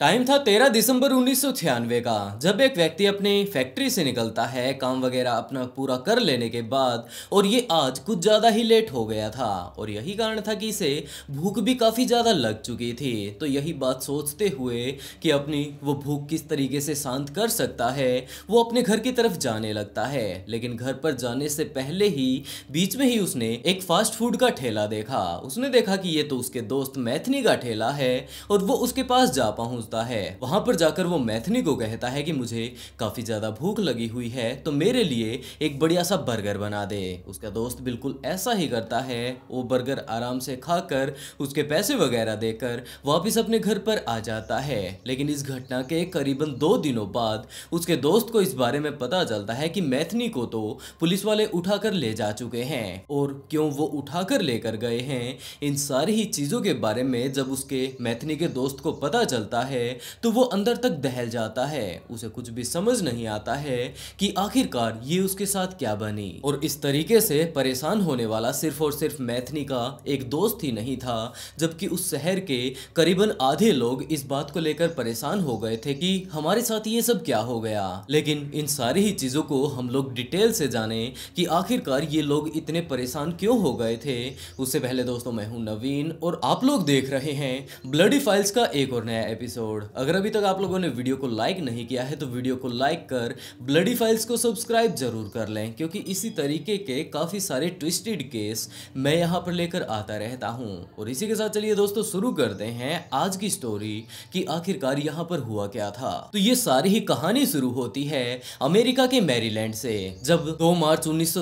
time था तेरह दिसंबर उन्नीस का जब एक व्यक्ति अपने फैक्ट्री से निकलता है काम वगैरह अपना पूरा कर लेने के बाद और ये आज कुछ ज़्यादा ही लेट हो गया था और यही कारण था कि इसे भूख भी काफ़ी ज़्यादा लग चुकी थी तो यही बात सोचते हुए कि अपनी वो भूख किस तरीके से शांत कर सकता है वो अपने घर की तरफ जाने लगता है लेकिन घर पर जाने से पहले ही बीच में ही उसने एक फास्ट फूड का ठेला देखा उसने देखा कि ये तो उसके दोस्त मैथनी का ठेला है और वो उसके पास जा पाऊँ पहुंचता है वहां पर जाकर वो मैथनी को कहता है कि मुझे काफी ज्यादा भूख लगी हुई है तो मेरे लिए एक बढ़िया सा बर्गर बना दे उसका दोस्त बिल्कुल ऐसा ही करता है वो बर्गर आराम से खाकर उसके पैसे वगैरह देकर वापिस अपने घर पर आ जाता है लेकिन इस घटना के करीबन दो दिनों बाद उसके दोस्त को इस बारे में पता चलता है कि मैथिनी को तो पुलिस वाले उठाकर ले जा चुके हैं और क्यों वो उठाकर लेकर गए हैं इन सारी ही चीज़ों के बारे में जब उसके मैथिनी के दोस्त को पता चलता है है तो वो अंदर तक दहल जाता है उसे कुछ भी समझ नहीं आता है कि आखिरकार ये उसके साथ क्या बनी और इस तरीके से परेशान होने वाला सिर्फ और सिर्फ मैथनी का एक दोस्त ही नहीं था जबकि उस शहर के करीबन आधे लोग इस बात को लेकर परेशान हो गए थे कि हमारे साथ ये सब क्या हो गया लेकिन इन सारी ही चीज़ों को हम लोग डिटेल से जाने कि आखिरकार ये लोग इतने परेशान क्यों हो गए थे उससे पहले दोस्तों मैं हूं नवीन और आप लोग देख रहे हैं ब्लडी फाइल्स का एक और नया एपिसोड एपिसोड अगर अभी तक आप लोगों ने वीडियो को लाइक नहीं किया है तो वीडियो को लाइक कर ब्लडी फाइल्स को सब्सक्राइब जरूर कर लें क्योंकि इसी तरीके के काफ़ी सारे ट्विस्टेड केस मैं यहाँ पर लेकर आता रहता हूँ और इसी के साथ चलिए दोस्तों शुरू करते हैं आज की स्टोरी कि आखिरकार यहाँ पर हुआ क्या था तो ये सारी ही कहानी शुरू होती है अमेरिका के मैरीलैंड से जब दो मार्च उन्नीस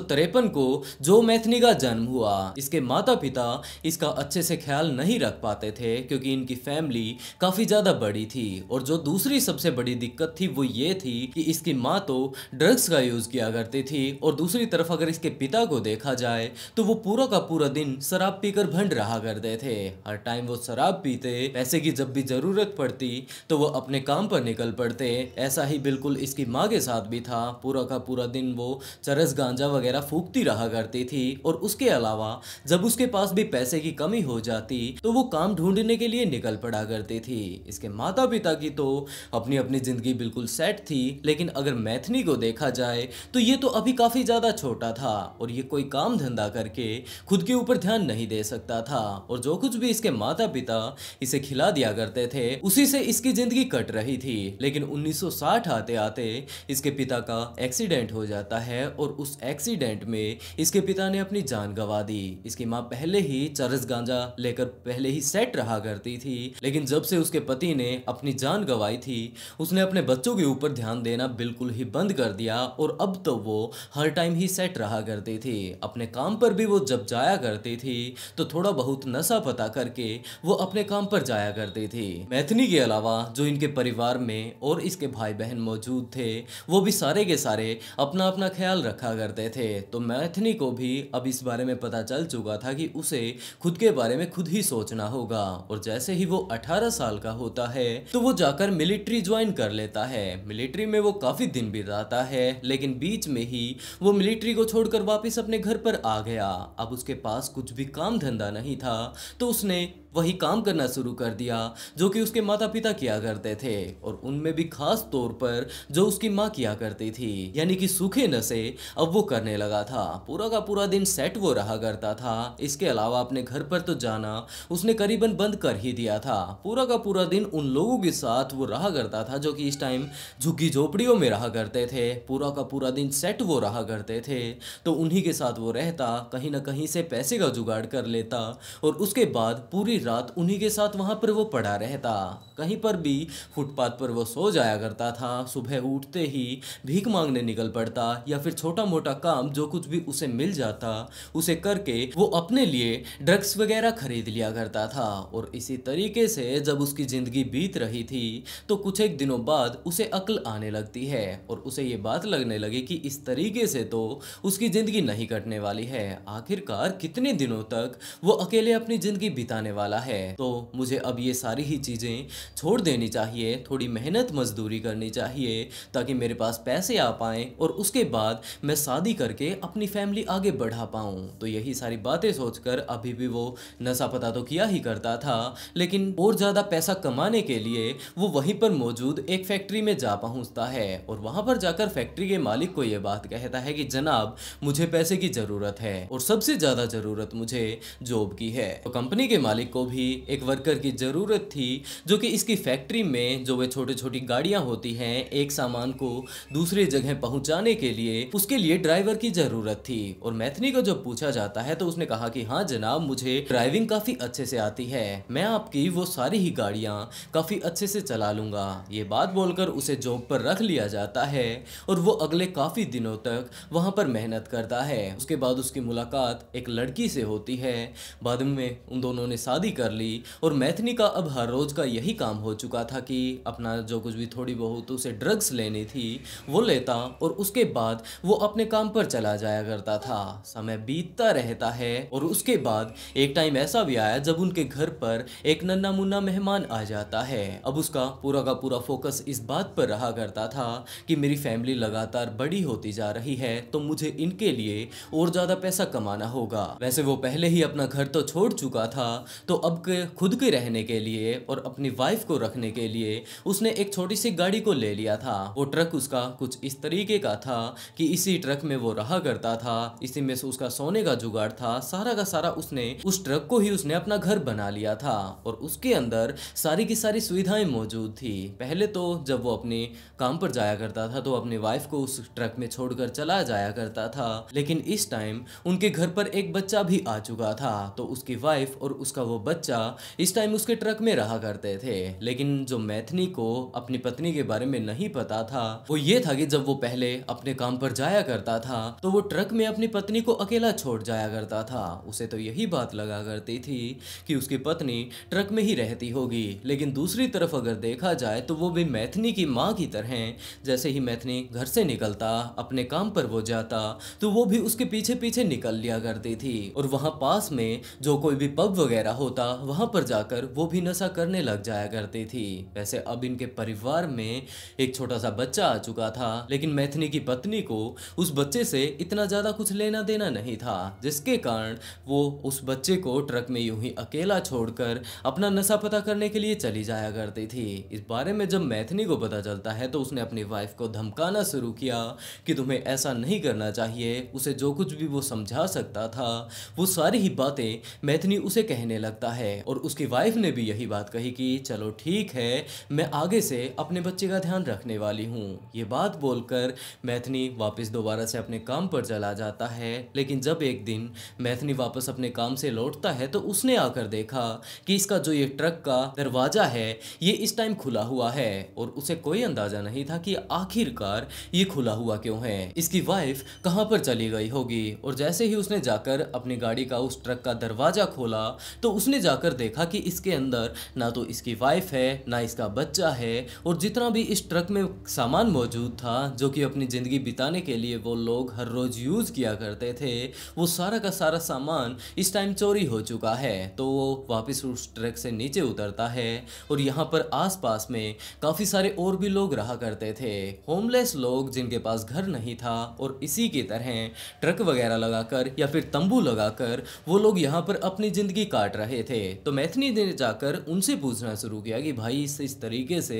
को जो मैथनी का जन्म हुआ इसके माता पिता इसका अच्छे से ख्याल नहीं रख पाते थे क्योंकि इनकी फैमिली काफी ज्यादा बड़ी बड़ी थी और जो दूसरी सबसे बड़ी दिक्कत थी वो ये थी कि इसकी माँ तो ड्रग्स का यूज़ किया करती थी और दूसरी तरफ अगर इसके पिता को देखा जाए तो वो पूरा का पूरा दिन शराब पीकर भंड रहा करते थे हर टाइम वो शराब पीते पैसे की जब भी ज़रूरत पड़ती तो वो अपने काम पर निकल पड़ते ऐसा ही बिल्कुल इसकी माँ के साथ भी था पूरा का पूरा दिन वो चरस गांजा वगैरह फूकती रहा करती थी और उसके अलावा जब उसके पास भी पैसे की कमी हो जाती तो वो काम ढूंढने के लिए निकल पड़ा करती थी इसके माता पिता की तो अपनी अपनी ज़िंदगी बिल्कुल सेट थी लेकिन अगर मैथनी को देखा जाए तो ये तो अभी काफ़ी ज़्यादा छोटा था और ये कोई काम धंधा करके खुद के ऊपर ध्यान नहीं दे सकता था और जो कुछ भी इसके माता पिता इसे खिला दिया करते थे उसी से इसकी ज़िंदगी कट रही थी लेकिन 1960 आते आते इसके पिता का एक्सीडेंट हो जाता है और उस एक्सीडेंट में इसके पिता ने अपनी जान गवा दी इसकी माँ पहले ही चरस गांजा लेकर पहले ही सेट रहा करती थी लेकिन जब से उसके पति ने अपनी जान गंवाई थी उसने अपने बच्चों के ऊपर ध्यान देना बिल्कुल ही बंद कर दिया और अब तो वो हर टाइम ही सेट रहा करती थी अपने काम पर भी वो जब जाया करती थी तो थोड़ा बहुत नशा पता करके वो अपने काम पर जाया करती थी मैथनी के अलावा जो इनके परिवार में और इसके भाई बहन मौजूद थे वो भी सारे के सारे अपना अपना ख्याल रखा करते थे तो मैथिनी को भी अब इस बारे में पता चल चुका था कि उसे खुद के बारे में खुद ही सोचना होगा और जैसे ही वो 18 साल का होता है है तो वो जाकर मिलिट्री ज्वाइन कर लेता है मिलिट्री में वो काफी दिन बिताता है लेकिन बीच में ही वो मिलिट्री को छोड़कर वापस अपने घर पर आ गया अब उसके पास कुछ भी काम धंधा नहीं था तो उसने वही काम करना शुरू कर दिया जो कि उसके माता पिता किया करते थे और उनमें भी खास तौर पर जो उसकी माँ किया करती थी यानी कि सूखे नशे अब वो करने लगा था पूरा का पूरा दिन सेट वो रहा करता था इसके अलावा अपने घर पर तो जाना उसने करीबन बंद कर ही दिया था पूरा का पूरा दिन उन लोगों के साथ वो रहा करता था जो कि इस टाइम झुग्गी झोपड़ियों में रहा करते थे पूरा का पूरा दिन सेट वो रहा करते थे तो उन्हीं के साथ वो रहता कहीं ना कहीं से पैसे का जुगाड़ कर लेता और उसके बाद पूरी रात उन्हीं के साथ वहाँ पर वो पड़ा रहता कहीं पर भी फुटपाथ पर वो सो जाया करता था सुबह उठते ही भीख मांगने निकल पड़ता या फिर छोटा मोटा काम जो कुछ भी उसे मिल जाता उसे करके वो अपने लिए ड्रग्स वगैरह खरीद लिया करता था और इसी तरीके से जब उसकी ज़िंदगी बीत रही थी तो कुछ एक दिनों बाद उसे अक्ल आने लगती है और उसे ये बात लगने लगी कि इस तरीके से तो उसकी ज़िंदगी नहीं कटने वाली है आखिरकार कितने दिनों तक वो अकेले अपनी ज़िंदगी बिताने वाला वाला है तो मुझे अब ये सारी ही चीज़ें छोड़ देनी चाहिए थोड़ी मेहनत मजदूरी करनी चाहिए ताकि मेरे पास पैसे आ पाए और उसके बाद मैं शादी करके अपनी फैमिली आगे बढ़ा पाऊँ तो यही सारी बातें सोचकर अभी भी वो नशा पता तो किया ही करता था लेकिन और ज़्यादा पैसा कमाने के लिए वो वहीं पर मौजूद एक फैक्ट्री में जा पहुँचता है और वहाँ पर जाकर फैक्ट्री के मालिक को ये बात कहता है कि जनाब मुझे पैसे की ज़रूरत है और सबसे ज़्यादा ज़रूरत मुझे जॉब की है तो कंपनी के मालिक को भी एक वर्कर की ज़रूरत थी जो कि इसकी फैक्ट्री में जो वे छोटी छोटी गाड़ियाँ होती हैं एक सामान को दूसरी जगह पहुँचाने के लिए उसके लिए ड्राइवर की ज़रूरत थी और मैथनी को जब पूछा जाता है तो उसने कहा कि हाँ जनाब मुझे ड्राइविंग काफ़ी अच्छे से आती है मैं आपकी वो सारी ही गाड़ियाँ काफ़ी अच्छे से चला लूँगा ये बात बोलकर उसे जॉब पर रख लिया जाता है और वो अगले काफ़ी दिनों तक वहाँ पर मेहनत करता है उसके बाद उसकी मुलाकात एक लड़की से होती है बाद में उन दोनों ने शादी कर ली और मैथनी का अब हर रोज़ का यही काम हो चुका था कि अपना जो कुछ भी थोड़ी बहुत उसे ड्रग्स लेनी थी वो लेता और उसके बाद वो अपने काम पर चला जाया करता था समय बीतता रहता है और उसके बाद एक टाइम ऐसा भी आया जब उनके घर पर एक नन्ना मुन्ना मेहमान आ जाता है अब उसका पूरा का पूरा फोकस इस बात पर रहा करता था कि मेरी फैमिली लगातार बड़ी होती जा रही है तो मुझे इनके लिए और ज़्यादा पैसा कमाना होगा वैसे वो पहले ही अपना घर तो छोड़ चुका था तो अब के खुद के रहने के लिए और अपनी वाइफ को रखने के लिए उसने एक छोटी सी गाड़ी को ले लिया था वो ट्रक उसका कुछ इस तरीके का था कि इसी ट्रक में वो रहा करता था इसी में से उसका सोने का जुगाड़ था सारा का सारा उसने उस ट्रक को ही उसने अपना घर बना लिया था और उसके अंदर सारी की सारी सुविधाएं मौजूद थी पहले तो जब वो अपने काम पर जाया करता था तो अपनी वाइफ को उस ट्रक में छोड़कर चला जाया करता था लेकिन इस टाइम उनके घर पर एक बच्चा भी आ चुका था तो उसकी वाइफ और उसका वो बच्चा इस टाइम उसके ट्रक में रहा करते थे लेकिन जो मैथनी को अपनी पत्नी के बारे में नहीं पता था वो ये था कि जब वो पहले अपने काम पर जाया करता था तो वो ट्रक में अपनी पत्नी को अकेला छोड़ जाया करता था उसे तो यही बात लगा करती थी कि उसकी पत्नी ट्रक में ही रहती होगी लेकिन दूसरी तरफ अगर देखा जाए तो वो भी मैथनी की माँ की तरह जैसे ही मैथिनी घर से निकलता अपने काम पर वो जाता तो वो भी उसके पीछे पीछे निकल लिया करती थी और वहाँ पास में जो कोई भी पब वगैरह हो होता वहां पर जाकर वो भी नशा करने लग जाया करती थी वैसे अब इनके परिवार में एक छोटा सा बच्चा आ चुका था लेकिन मैथिनी की पत्नी को उस बच्चे से इतना ज़्यादा कुछ लेना देना नहीं था जिसके कारण वो उस बच्चे को ट्रक में यूं ही अकेला छोड़कर अपना नशा पता करने के लिए चली जाया करती थी इस बारे में जब मैथिनी को पता चलता है तो उसने अपनी वाइफ को धमकाना शुरू किया कि तुम्हें ऐसा नहीं करना चाहिए उसे जो कुछ भी वो समझा सकता था वो सारी ही बातें मैथिनी उसे कहने लगती लगता है और उसकी वाइफ ने भी यही बात कही कि चलो ठीक है मैं आगे से अपने बच्चे का ध्यान रखने वाली हूँ ये बात बोलकर मैथनी वापस दोबारा से अपने काम पर चला जाता है लेकिन जब एक दिन मैथनी वापस अपने काम से लौटता है तो उसने आकर देखा कि इसका जो ये ट्रक का दरवाज़ा है ये इस टाइम खुला हुआ है और उसे कोई अंदाज़ा नहीं था कि आखिरकार ये खुला हुआ क्यों है इसकी वाइफ कहाँ पर चली गई होगी और जैसे ही उसने जाकर अपनी गाड़ी का उस ट्रक का दरवाज़ा खोला तो उसने उसने जाकर देखा कि इसके अंदर ना तो इसकी वाइफ है ना इसका बच्चा है और जितना भी इस ट्रक में सामान मौजूद था जो कि अपनी ज़िंदगी बिताने के लिए वो लोग हर रोज़ यूज़ किया करते थे वो सारा का सारा सामान इस टाइम चोरी हो चुका है तो वो वापस उस ट्रक से नीचे उतरता है और यहाँ पर आसपास में काफ़ी सारे और भी लोग रहा करते थे होमलेस लोग जिनके पास घर नहीं था और इसी की तरह ट्रक वगैरह लगाकर या फिर तंबू लगाकर वो लोग यहाँ पर अपनी ज़िंदगी काट रहे थे तो मैथनी ने जाकर उनसे पूछना शुरू किया कि भाई इस इस तरीके से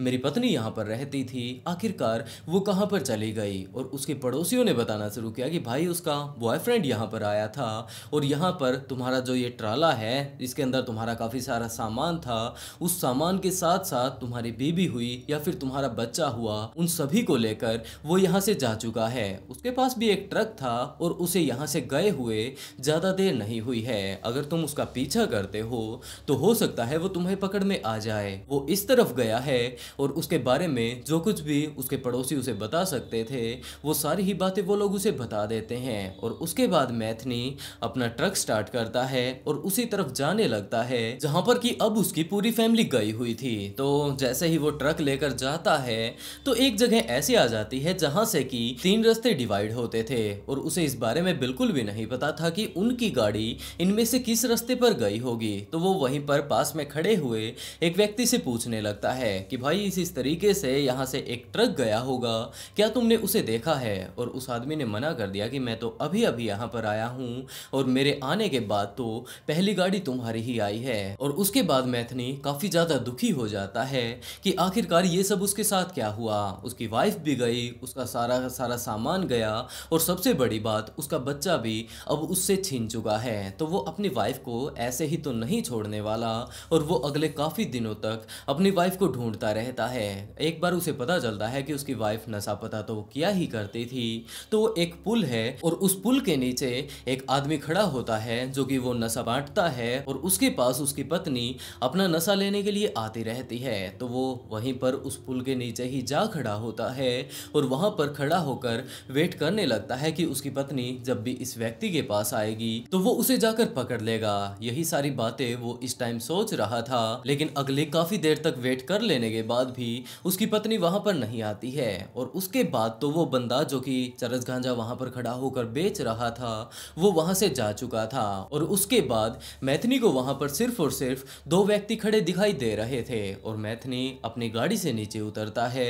मेरी पत्नी यहाँ पर रहती थी आखिरकार वो कहाँ पर चली गई और उसके पड़ोसियों ने बताना शुरू किया कि भाई उसका बॉयफ्रेंड यहाँ पर आया था और यहाँ पर तुम्हारा जो ये ट्राला है इसके अंदर तुम्हारा काफ़ी सारा सामान था उस सामान के साथ साथ तुम्हारी बीबी हुई या फिर तुम्हारा बच्चा हुआ उन सभी को लेकर वो यहाँ से जा चुका है उसके पास भी एक ट्रक था और उसे यहाँ से गए हुए ज़्यादा देर नहीं हुई है अगर तुम उसका पीछा पीछा करते हो तो हो सकता है वो तुम्हें पकड़ में आ जाए वो इस तरफ गया है और उसके बारे में जो कुछ भी उसके पड़ोसी उसे बता सकते थे वो सारी ही बातें वो लोग उसे बता देते हैं और उसके बाद मैथनी अपना ट्रक स्टार्ट करता है और उसी तरफ जाने लगता है जहां पर कि अब उसकी पूरी फैमिली गई हुई थी तो जैसे ही वो ट्रक लेकर जाता है तो एक जगह ऐसी आ जाती है जहां से कि तीन रस्ते डिवाइड होते थे और उसे इस बारे में बिल्कुल भी नहीं पता था कि उनकी गाड़ी इनमें से किस रस्ते पर गई गई होगी तो वो वहीं पर पास में खड़े हुए एक व्यक्ति से पूछने लगता है कि भाई इस तरीके से यहाँ से एक ट्रक गया होगा क्या तुमने उसे देखा है और उस आदमी ने मना कर दिया कि मैं तो अभी अभी यहाँ पर आया हूँ और मेरे आने के बाद तो पहली गाड़ी तुम्हारी ही आई है और उसके बाद मैथनी काफ़ी ज़्यादा दुखी हो जाता है कि आखिरकार ये सब उसके साथ क्या हुआ उसकी वाइफ भी गई उसका सारा सारा सामान गया और सबसे बड़ी बात उसका बच्चा भी अब उससे छीन चुका है तो वो अपनी वाइफ को ऐसे ऐसे ही तो नहीं छोड़ने वाला और वो अगले काफ़ी दिनों तक अपनी वाइफ को ढूंढता रहता है एक बार उसे पता चलता है कि उसकी वाइफ नशा पता तो किया ही करती थी तो वो एक पुल है और उस पुल के नीचे एक आदमी खड़ा होता है जो कि वो नशा बांटता है और उसके पास उसकी पत्नी अपना नशा लेने के लिए आती रहती है तो वो वहीं पर उस पुल के नीचे ही जा खड़ा होता है और वहाँ पर खड़ा होकर वेट करने लगता है कि उसकी पत्नी जब भी इस व्यक्ति के पास आएगी तो वो उसे जाकर पकड़ लेगा यही यही सारी बातें वो इस टाइम सोच रहा था लेकिन अगले काफी देर तक वेट कर लेने के बाद भी उसकी पत्नी वहां पर नहीं आती है और उसके बाद तो वो बंदा जो कि चरस गांजा वहां पर खड़ा होकर बेच रहा था वो वहां से जा चुका था और उसके बाद मैथनी को वहां पर सिर्फ और सिर्फ दो व्यक्ति खड़े दिखाई दे रहे थे और मैथनी अपनी गाड़ी से नीचे उतरता है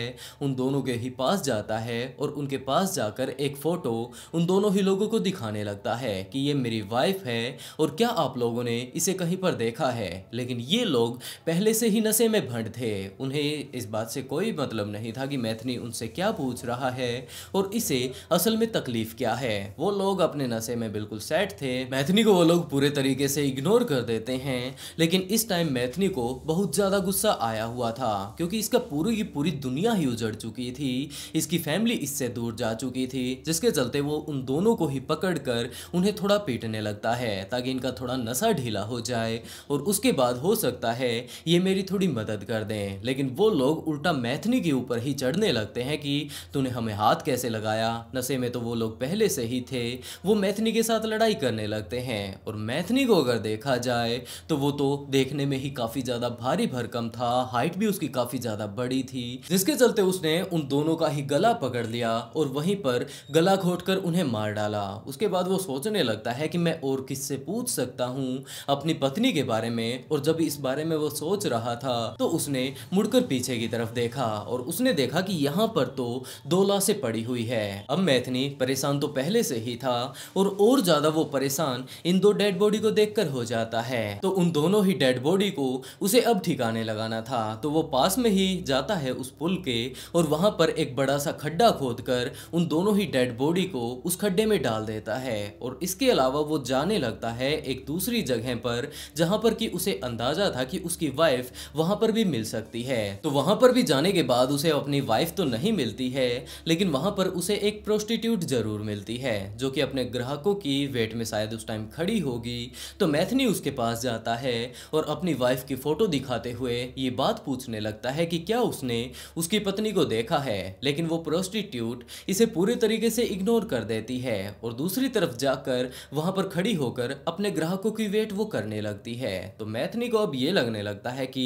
उन दोनों के ही पास जाता है और उनके पास जाकर एक फोटो उन दोनों ही लोगों को दिखाने लगता है कि ये मेरी वाइफ है और क्या आप लोगों ने इसे कहीं पर देखा है लेकिन ये लोग पहले से ही नशे में भंड थे उन्हें इस बात से कोई मतलब नहीं था कि मैथनी उनसे क्या पूछ रहा है और इसे असल में तकलीफ क्या है वो लोग अपने नशे में बिल्कुल सेट थे मैथनी को वो लोग पूरे तरीके से इग्नोर कर देते हैं लेकिन इस टाइम मैथनी को बहुत ज़्यादा गुस्सा आया हुआ था क्योंकि इसका पूरी की पूरी दुनिया ही उजड़ चुकी थी इसकी फैमिली इससे दूर जा चुकी थी जिसके चलते वो उन दोनों को ही पकड़ कर उन्हें थोड़ा पीटने लगता है ताकि इनका थोड़ा नशा ढील ढीला हो जाए और उसके बाद हो सकता है ये मेरी थोड़ी मदद कर दें लेकिन वो लोग उल्टा मैथनी के ऊपर ही चढ़ने लगते हैं कि तूने हमें हाथ कैसे लगाया नशे में तो वो लोग पहले से ही थे वो मैथनी के साथ लड़ाई करने लगते हैं और मैथनी को अगर देखा जाए तो वो तो देखने में ही काफ़ी ज़्यादा भारी भरकम था हाइट भी उसकी काफ़ी ज़्यादा बड़ी थी जिसके चलते उसने उन दोनों का ही गला पकड़ लिया और वहीं पर गला घोट उन्हें मार डाला उसके बाद वो सोचने लगता है कि मैं और किससे पूछ सकता हूँ अपनी पत्नी के बारे में और जब इस बारे में वो सोच रहा था तो उसने मुड़कर पीछे की तरफ देखा और उसने देखा कि यहाँ पर तो दो लाशें पड़ी हुई है अब मैथनी परेशान तो पहले से ही था और और ज्यादा वो परेशान इन दो डेड बॉडी को देखकर हो जाता है तो उन दोनों ही डेड बॉडी को उसे अब ठिकाने लगाना था तो वो पास में ही जाता है उस पुल के और वहां पर एक बड़ा सा खड्डा खोद कर उन दोनों ही डेड बॉडी को उस खड्डे में डाल देता है और इसके अलावा वो जाने लगता है एक दूसरी जगह पर जहां पर कि उसे अंदाजा था कि उसकी वाइफ वहां पर भी मिल सकती है तो वहां पर भी जाने के बाद उसे अपनी वाइफ तो नहीं मिलती है लेकिन वहां पर उसे एक प्रोस्टिट्यूट जरूर मिलती है जो कि अपने ग्राहकों की वेट में शायद उस टाइम खड़ी होगी तो मैथनी उसके पास जाता है और अपनी वाइफ की फ़ोटो दिखाते हुए ये बात पूछने लगता है कि क्या उसने उसकी पत्नी को देखा है लेकिन वो प्रोस्टिट्यूट इसे पूरे तरीके से इग्नोर कर देती है और दूसरी तरफ जाकर वहां पर खड़ी होकर अपने ग्राहकों की वेट वो करने लगती है तो मैथनी को अब ये लगने लगता है कि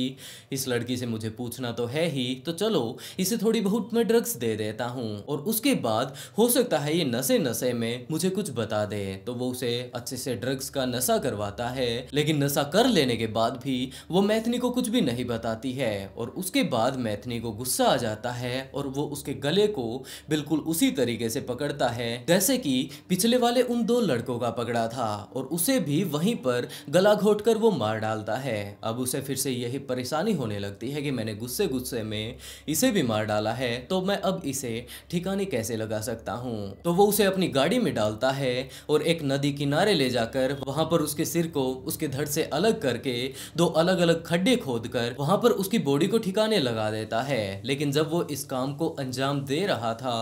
इस लड़की से मुझे पूछना तो है ही तो चलो इसे थोड़ी बहुत मैं ड्रग्स दे देता हूँ और उसके बाद हो सकता है ये नशे नशे में मुझे कुछ बता दे तो वो उसे अच्छे से ड्रग्स का नशा करवाता है लेकिन नशा कर लेने के बाद भी वो मैथनी को कुछ भी नहीं बताती है और उसके बाद मैथनी को गुस्सा आ जाता है और वो उसके गले को बिल्कुल उसी तरीके से पकड़ता है जैसे कि पिछले वाले उन दो लड़कों का पकड़ा था और उसे भी वहीं पर गला कर वो मार डालता है अब उसे फिर से यही परेशानी होने लगती है कि मैंने गुस्से गुस्से में इसे भी मार डाला है तो मैं अब इसे ठिकाने कैसे लगा सकता हूँ तो वो उसे अपनी गाड़ी में डालता है और एक नदी किनारे ले जाकर वहाँ पर उसके सिर को उसके धड़ से अलग करके दो अलग अलग खड्डे खोद कर वहाँ पर उसकी बॉडी को ठिकाने लगा देता है लेकिन जब वो इस काम को अंजाम दे रहा था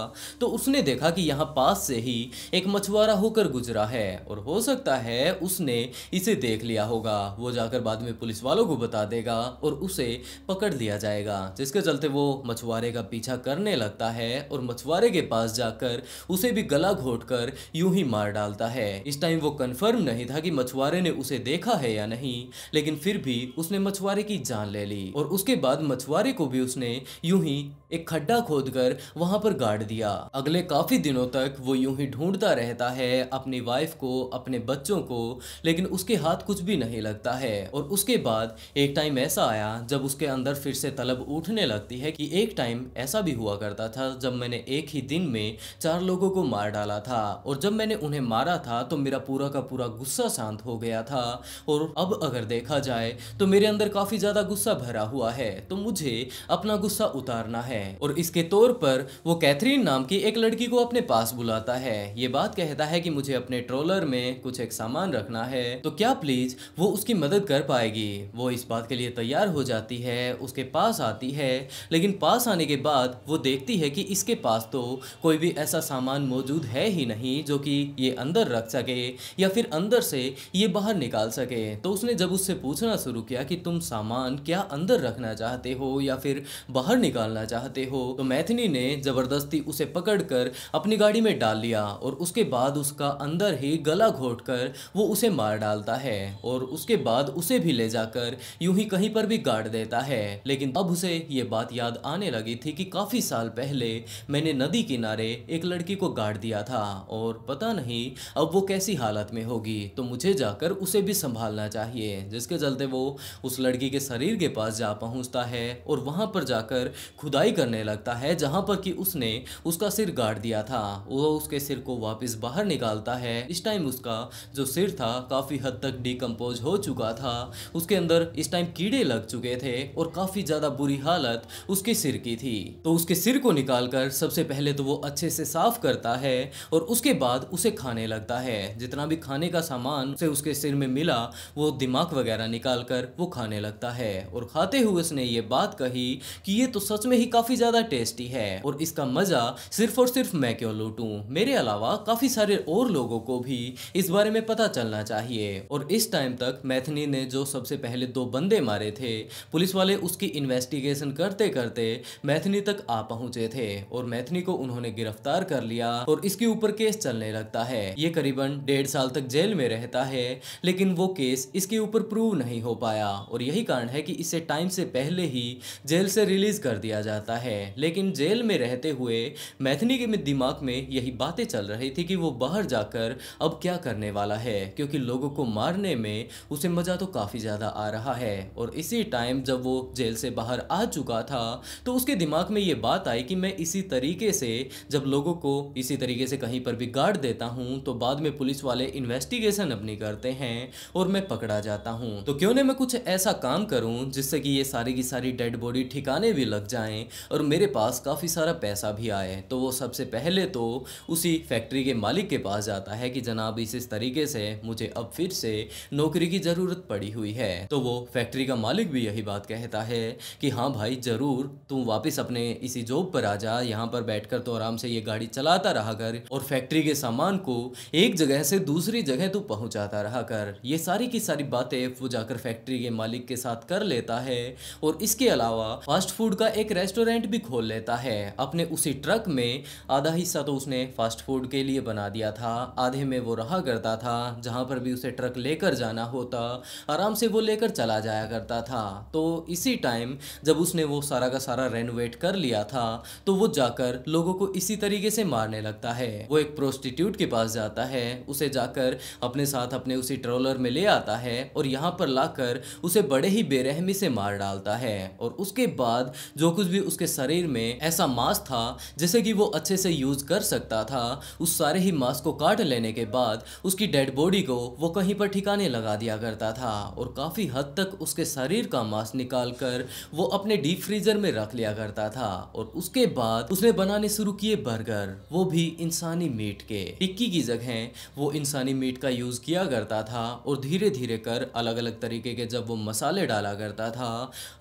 तो उसने देखा कि यहाँ पास से ही एक मछुआरा होकर गुजरा है और हो सकता है उसने इसे देख देख लिया होगा वो जाकर बाद में पुलिस वालों को बता देगा और उसे पकड़ लिया जाएगा जिसके चलते वो मछुआरे का पीछा करने लगता है और मछुआरे के पास जाकर उसे भी गला घोट कर यूं ही मार डालता है इस टाइम वो कन्फर्म नहीं था कि मछुआरे ने उसे देखा है या नहीं लेकिन फिर भी उसने मछुआरे की जान ले ली और उसके बाद मछुआरे को भी उसने यूं ही एक खड्डा खोदकर वहां पर गाड़ दिया अगले काफी दिनों तक वो यूं ही ढूंढता रहता है अपनी वाइफ को अपने बच्चों को लेकिन उसके हाथ कुछ भी नहीं लगता है और उसके बाद एक टाइम ऐसा आया जब उसके अंदर फिर से तलब उठने लगती है कि एक टाइम ऐसा भी हुआ करता था जब मैंने एक ही दिन में चार लोगों को मार डाला था और जब मैंने उन्हें मारा था तो मेरा पूरा का पूरा गुस्सा शांत हो गया था और अब अगर देखा जाए तो मेरे अंदर काफी ज्यादा गुस्सा भरा हुआ है तो मुझे अपना गुस्सा उतारना है है और इसके तौर पर वो कैथरीन नाम की एक लड़की को अपने पास बुलाता है ये बात कहता है कि मुझे अपने ट्रोलर में कुछ एक सामान रखना है तो क्या प्लीज वो उसकी मदद कर पाएगी वो इस बात के लिए तैयार हो जाती है उसके पास आती है लेकिन पास आने के बाद वो देखती है कि इसके पास तो कोई भी ऐसा सामान मौजूद है ही नहीं जो कि ये अंदर रख सके या फिर अंदर से ये बाहर निकाल सके तो उसने जब उससे पूछना शुरू किया कि तुम सामान क्या अंदर रखना चाहते हो या फिर बाहर निकालना चाहते चाहते हो तो मैथिनी ने जबरदस्ती उसे पकड़कर अपनी गाड़ी में डाल लिया और उसके बाद उसका अंदर ही गला घोटकर वो उसे मार डालता है और उसके बाद उसे भी ले जाकर यूं ही कहीं पर भी गाड़ देता है लेकिन अब उसे ये बात याद आने लगी थी कि काफ़ी साल पहले मैंने नदी किनारे एक लड़की को गाड़ दिया था और पता नहीं अब वो कैसी हालत में होगी तो मुझे जाकर उसे भी संभालना चाहिए जिसके चलते वो उस लड़की के शरीर के पास जा पहुंचता है और वहां पर जाकर खुदाई कर करने लगता है जहां पर कि उसने उसका सिर गाड़ दिया था वो उसके सिर को वापस बाहर निकालता है इस टाइम उसका जो सिर था काफ़ी हद तक डिकम्पोज हो चुका था उसके अंदर इस टाइम कीड़े लग चुके थे और काफ़ी ज़्यादा बुरी हालत उसके सिर की थी तो उसके सिर को निकाल कर सबसे पहले तो वो अच्छे से साफ करता है और उसके बाद उसे खाने लगता है जितना भी खाने का सामान उसे उसके सिर में मिला वो दिमाग वगैरह निकाल कर वो खाने लगता है और खाते हुए उसने ये बात कही कि ये तो सच में ही काफ़ी काफी ज्यादा टेस्टी है और इसका मजा सिर्फ और सिर्फ मैं क्यों लूटूं मेरे अलावा काफी सारे और लोगों को भी इस बारे में पता चलना चाहिए और इस टाइम तक मैथनी ने जो सबसे पहले दो बंदे मारे थे पुलिस वाले उसकी इन्वेस्टिगेशन करते करते मैथनी तक आ पहुंचे थे और मैथनी को उन्होंने गिरफ्तार कर लिया और इसके ऊपर केस चलने लगता है ये करीबन डेढ़ साल तक जेल में रहता है लेकिन वो केस इसके ऊपर प्रूव नहीं हो पाया और यही कारण है कि इसे टाइम से पहले ही जेल से रिलीज कर दिया जाता जाता है लेकिन जेल में रहते हुए मैथिनी के दिमाग में यही बातें चल रही थी कि वो बाहर जाकर अब क्या करने वाला है क्योंकि लोगों को मारने में उसे मज़ा तो काफ़ी ज़्यादा आ रहा है और इसी टाइम जब वो जेल से बाहर आ चुका था तो उसके दिमाग में ये बात आई कि मैं इसी तरीके से जब लोगों को इसी तरीके से कहीं पर भी गाड़ देता हूँ तो बाद में पुलिस वाले इन्वेस्टिगेशन अपनी करते हैं और मैं पकड़ा जाता हूँ तो क्यों ना मैं कुछ ऐसा काम करूँ जिससे कि ये सारी की सारी डेड बॉडी ठिकाने भी लग जाएं और मेरे पास काफ़ी सारा पैसा भी आया है तो वो सबसे पहले तो उसी फैक्ट्री के मालिक के पास जाता है कि जनाब इस इस तरीके से मुझे अब फिर से नौकरी की ज़रूरत पड़ी हुई है तो वो फैक्ट्री का मालिक भी यही बात कहता है कि हाँ भाई ज़रूर तुम वापस अपने इसी जॉब पर आ जा यहाँ पर बैठ तो आराम से ये गाड़ी चलाता रहा कर और फैक्ट्री के सामान को एक जगह से दूसरी जगह तू पहुँचाता रहा कर ये सारी की सारी बातें वो जाकर फैक्ट्री के मालिक के साथ कर लेता है और इसके अलावा फास्ट फूड का एक रेस्टोरेंट रेस्टोरेंट भी खोल लेता है अपने उसी ट्रक में आधा हिस्सा तो उसने फास्ट फूड के लिए बना दिया था आधे में वो रहा करता था जहाँ पर भी उसे ट्रक लेकर जाना होता आराम से वो लेकर चला जाया करता था तो इसी टाइम जब उसने वो सारा का सारा रेनोवेट कर लिया था तो वो जाकर लोगों को इसी तरीके से मारने लगता है वो एक प्रोस्टिट्यूट के पास जाता है उसे जाकर अपने साथ अपने उसी ट्रोलर में ले आता है और यहाँ पर लाकर उसे बड़े ही बेरहमी से मार डालता है और उसके बाद जो कुछ भी उसके उसके शरीर में ऐसा मांस था जिसे कि वो अच्छे से यूज कर सकता था उस सारे ही मांस को काट लेने के बाद उसकी डेड बॉडी को वो कहीं पर ठिकाने लगा दिया करता था और काफ़ी हद तक उसके शरीर का मांस निकाल कर वो अपने डीप फ्रीजर में रख लिया करता था और उसके बाद उसने बनाने शुरू किए बर्गर वो भी इंसानी मीट के टिक्की की जगह वो इंसानी मीट का यूज किया करता था और धीरे धीरे कर अलग अलग तरीके के जब वो मसाले डाला करता था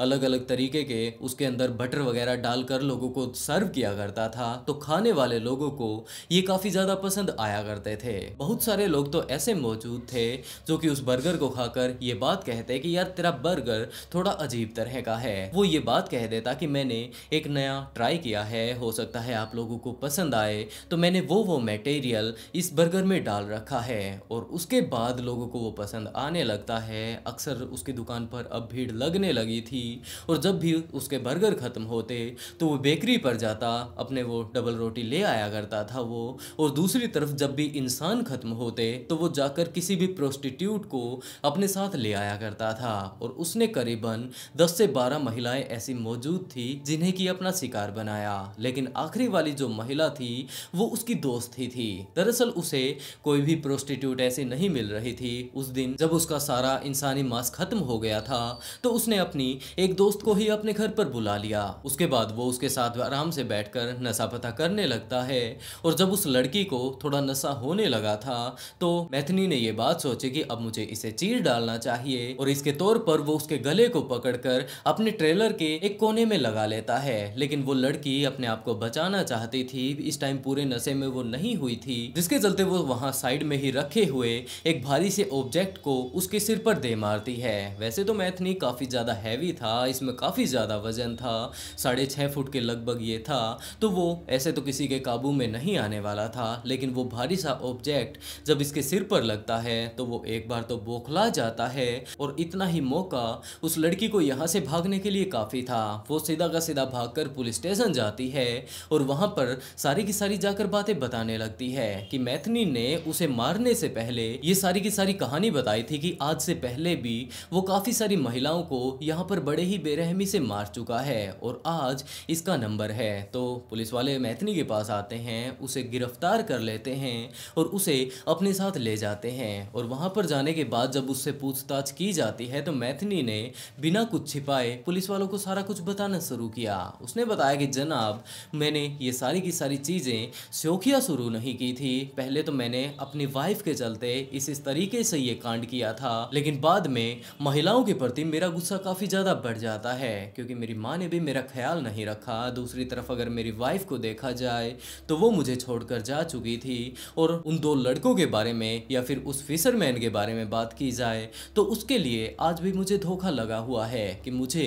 अलग अलग तरीके के उसके अंदर बटर वगैरह वगैरह डालकर लोगों को सर्व किया करता था तो खाने वाले लोगों को ये काफ़ी ज़्यादा पसंद आया करते थे बहुत सारे लोग तो ऐसे मौजूद थे जो कि उस बर्गर को खाकर ये बात कहते कि यार तेरा बर्गर थोड़ा अजीब तरह का है वो ये बात कह देता कि मैंने एक नया ट्राई किया है हो सकता है आप लोगों को पसंद आए तो मैंने वो वो मटेरियल इस बर्गर में डाल रखा है और उसके बाद लोगों को वो पसंद आने लगता है अक्सर उसकी दुकान पर अब भीड़ लगने लगी थी और जब भी उसके बर्गर ख़त्म होते तो वो बेकरी पर जाता अपने वो डबल रोटी ले आया करता था वो और दूसरी तरफ जब भी इंसान ख़त्म होते तो वो जाकर किसी भी प्रोस्टिट्यूट को अपने साथ ले आया करता था और उसने करीबन दस से बारह महिलाएं ऐसी मौजूद थी जिन्हें की अपना शिकार बनाया लेकिन आखिरी वाली जो महिला थी वो उसकी दोस्त ही थी दरअसल उसे कोई भी प्रोस्टिट्यूट ऐसी नहीं मिल रही थी उस दिन जब उसका सारा इंसानी मास खत्म हो गया था तो उसने अपनी एक दोस्त को ही अपने घर पर बुला लिया उसके बाद वो उसके साथ आराम से बैठकर नशा पता करने लगता है और जब उस लड़की को थोड़ा नशा होने लगा था तो मैथनी ने ये बात सोची कि अब मुझे इसे चीर डालना चाहिए और इसके तौर पर वो उसके गले को पकड़कर अपने ट्रेलर के एक कोने में लगा लेता है लेकिन वो लड़की अपने आप को बचाना चाहती थी इस टाइम पूरे नशे में वो नहीं हुई थी जिसके चलते वो वहाँ साइड में ही रखे हुए एक भारी से ऑब्जेक्ट को उसके सिर पर दे मारती है वैसे तो मैथनी काफ़ी ज़्यादा हैवी था इसमें काफ़ी ज़्यादा वजन था साढ़े साढ़े छः फुट के लगभग ये था तो वो ऐसे तो किसी के काबू में नहीं आने वाला था लेकिन वो भारी सा ऑब्जेक्ट जब इसके सिर पर लगता है तो वो एक बार तो बौखला जाता है और इतना ही मौका उस लड़की को यहाँ से भागने के लिए काफ़ी था वो सीधा का सीधा भाग पुलिस स्टेशन जाती है और वहाँ पर सारी की सारी जाकर बातें बताने लगती है कि मैथनी ने उसे मारने से पहले ये सारी की सारी कहानी बताई थी कि आज से पहले भी वो काफ़ी सारी महिलाओं को यहाँ पर बड़े ही बेरहमी से मार चुका है और आज आज इसका नंबर है तो पुलिस वाले मैथनी के पास आते हैं उसे गिरफ्तार कर लेते हैं और उसे अपने साथ ले जाते हैं और वहाँ पर जाने के बाद जब उससे पूछताछ की जाती है तो मैथनी ने बिना कुछ छिपाए पुलिस वालों को सारा कुछ बताना शुरू किया उसने बताया कि जनाब मैंने ये सारी की सारी चीज़ें शोखिया शुरू नहीं की थी पहले तो मैंने अपनी वाइफ के चलते इस इस तरीके से ये कांड किया था लेकिन बाद में महिलाओं के प्रति मेरा गुस्सा काफ़ी ज़्यादा बढ़ जाता है क्योंकि मेरी माँ ने भी मेरा ख्याल ख्याल नहीं रखा दूसरी तरफ अगर मेरी वाइफ को देखा जाए तो वो मुझे छोड़कर जा चुकी थी और उन दो लड़कों के बारे में या फिर उस फिशरमैन के बारे में बात की जाए तो उसके लिए आज भी मुझे धोखा लगा हुआ है कि मुझे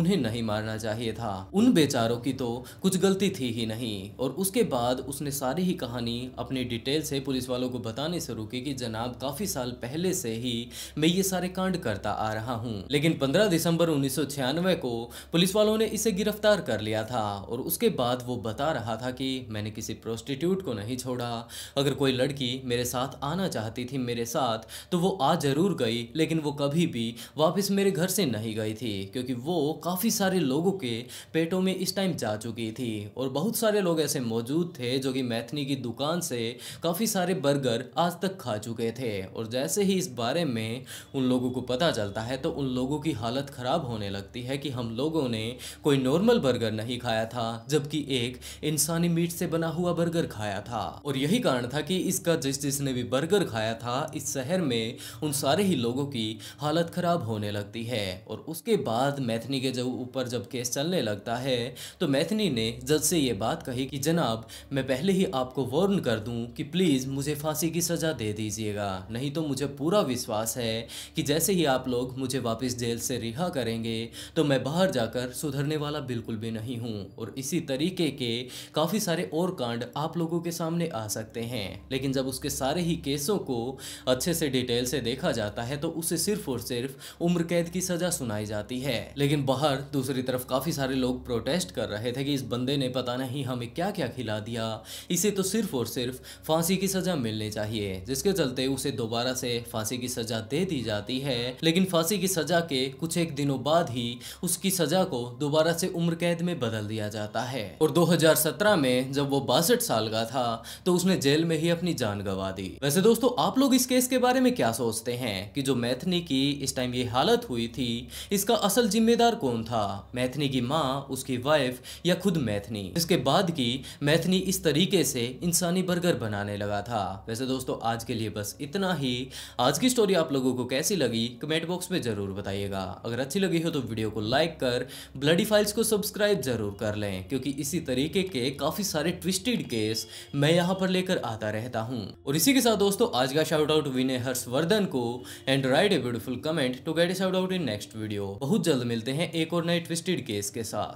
उन्हें नहीं मारना चाहिए था उन बेचारों की तो कुछ गलती थी ही नहीं और उसके बाद उसने सारी ही कहानी अपनी डिटेल से पुलिस वालों को बताने शुरू की कि जनाब काफ़ी साल पहले से ही मैं ये सारे कांड करता आ रहा हूँ लेकिन पंद्रह दिसंबर उन्नीस को पुलिस वालों ने इसे गिरफ्तार गिरफ्तार कर लिया था और उसके बाद वो बता रहा था कि मैंने किसी प्रोस्टिट्यूट को नहीं छोड़ा अगर कोई लड़की मेरे साथ आना चाहती थी मेरे साथ तो वो आ ज़रूर गई लेकिन वो कभी भी वापस मेरे घर से नहीं गई थी क्योंकि वो काफ़ी सारे लोगों के पेटों में इस टाइम जा चुकी थी और बहुत सारे लोग ऐसे मौजूद थे जो कि मैथनी की दुकान से काफ़ी सारे बर्गर आज तक खा चुके थे और जैसे ही इस बारे में उन लोगों को पता चलता है तो उन लोगों की हालत ख़राब होने लगती है कि हम लोगों ने कोई नॉर्मल केवल बर्गर नहीं खाया था जबकि एक इंसानी मीट से बना हुआ बर्गर खाया था और यही कारण था कि इसका जिस जिसने भी बर्गर खाया था इस शहर में उन सारे ही लोगों की हालत खराब होने लगती है और उसके बाद मैथनी के जब ऊपर जब केस चलने लगता है तो मैथनी ने जज से ये बात कही कि जनाब मैं पहले ही आपको वार्न कर दूं कि प्लीज़ मुझे फांसी की सज़ा दे दीजिएगा नहीं तो मुझे पूरा विश्वास है कि जैसे ही आप लोग मुझे वापस जेल से रिहा करेंगे तो मैं बाहर जाकर सुधरने वाला बिल्कुल बिल्कुल भी नहीं हूँ और इसी तरीके के काफ़ी सारे और कांड आप लोगों के सामने आ सकते हैं लेकिन जब उसके सारे ही केसों को अच्छे से डिटेल से देखा जाता है तो उसे सिर्फ और सिर्फ उम्र कैद की सजा सुनाई जाती है लेकिन बाहर दूसरी तरफ काफ़ी सारे लोग प्रोटेस्ट कर रहे थे कि इस बंदे ने पता नहीं हमें क्या क्या खिला दिया इसे तो सिर्फ और सिर्फ फांसी की सजा मिलनी चाहिए जिसके चलते उसे दोबारा से फांसी की सजा दे दी जाती है लेकिन फांसी की सजा के कुछ एक दिनों बाद ही उसकी सजा को दोबारा से उम्र उम्र कैद में बदल दिया जाता है और 2017 में जब वो बासठ साल का था तो उसने जेल में ही अपनी जान गंवा दी वैसे दोस्तों आप लोग इस केस के बारे में क्या सोचते हैं कि जो मैथनी की इस टाइम ये हालत हुई थी इसका असल जिम्मेदार कौन था मैथनी की माँ उसकी वाइफ या खुद मैथनी इसके बाद की मैथनी इस तरीके से इंसानी बर्गर बनाने लगा था वैसे दोस्तों आज के लिए बस इतना ही आज की स्टोरी आप लोगों को कैसी लगी कमेंट बॉक्स में जरूर बताइएगा अगर अच्छी लगी हो तो वीडियो को लाइक कर ब्लडी फाइल्स को सब सब्सक्राइब ज़रूर कर लें क्योंकि इसी तरीके के काफ़ी सारे ट्विस्टेड केस मैं यहाँ पर लेकर आता रहता हूँ और इसी के साथ दोस्तों आज का शाउट आउट विनय हर्षवर्धन को and write a beautiful comment to get shout out in next video बहुत जल्द मिलते हैं एक और नए ट्विस्टेड केस के साथ